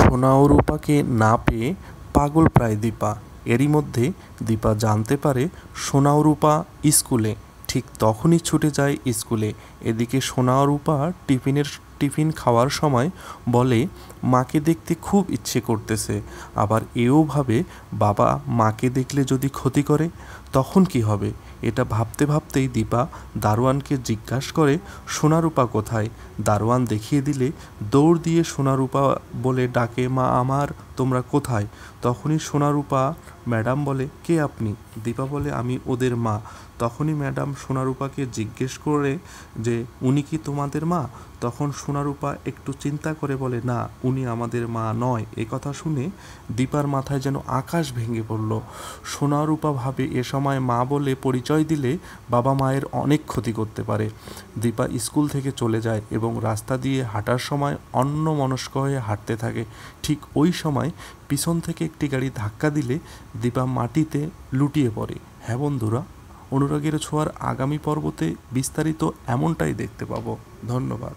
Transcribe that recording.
সোনা ও রূপাকে না পেয়ে পাগল প্রায় দীপা এরই মধ্যে দীপা জানতে পারে সোনা ও রূপা স্কুলে ঠিক তখনই ছুটে যায় স্কুলে এদিকে সোনা রূপা টিফিনের টিফিন খাওয়ার সময় বলে মাকে দেখতে খুব ইচ্ছে করতেছে আবার এও ভাবে বাবা মাকে দেখলে যদি ক্ষতি করে তখন কি হবে এটা ভাবতে ভাবতেই দীপা দারোয়ানকে জিজ্ঞাসা করে সোনারূপা কোথায় দারোয়ান দেখিয়ে দিলে দৌড় দিয়ে সোনারূপা বলে ডাকে মা আমার তোমরা কোথায় তখনই সোনারূপা ম্যাডাম বলে কে আপনি দীপা বলে আমি ওদের মা তখনই ম্যাডাম সোনারূপাকে জিজ্ঞেস করে যে উনি কি তোমাদের মা তখন সোনারূপা একটু চিন্তা করে বলে না উনি আমাদের মা নয় এ কথা শুনে দীপার মাথায় যেন আকাশ ভেঙে পড়ল সোনারূপা ভাবে এ সময় মা বলে পরিচয় দিলে বাবা মায়ের অনেক ক্ষতি করতে পারে দীপা স্কুল থেকে চলে যায় এবং রাস্তা দিয়ে হাঁটার সময় অন্য মনস্ক হয়ে হাঁটতে থাকে ঠিক ওই সময় সময় পিছন থেকে একটি গাড়ি ধাক্কা দিলে দীপা মাটিতে লুটিয়ে পড়ে হ্যাঁ বন্ধুরা অনুরাগের ছোঁয়ার আগামী পর্বতে বিস্তারিত এমনটাই দেখতে পাবো ধন্যবাদ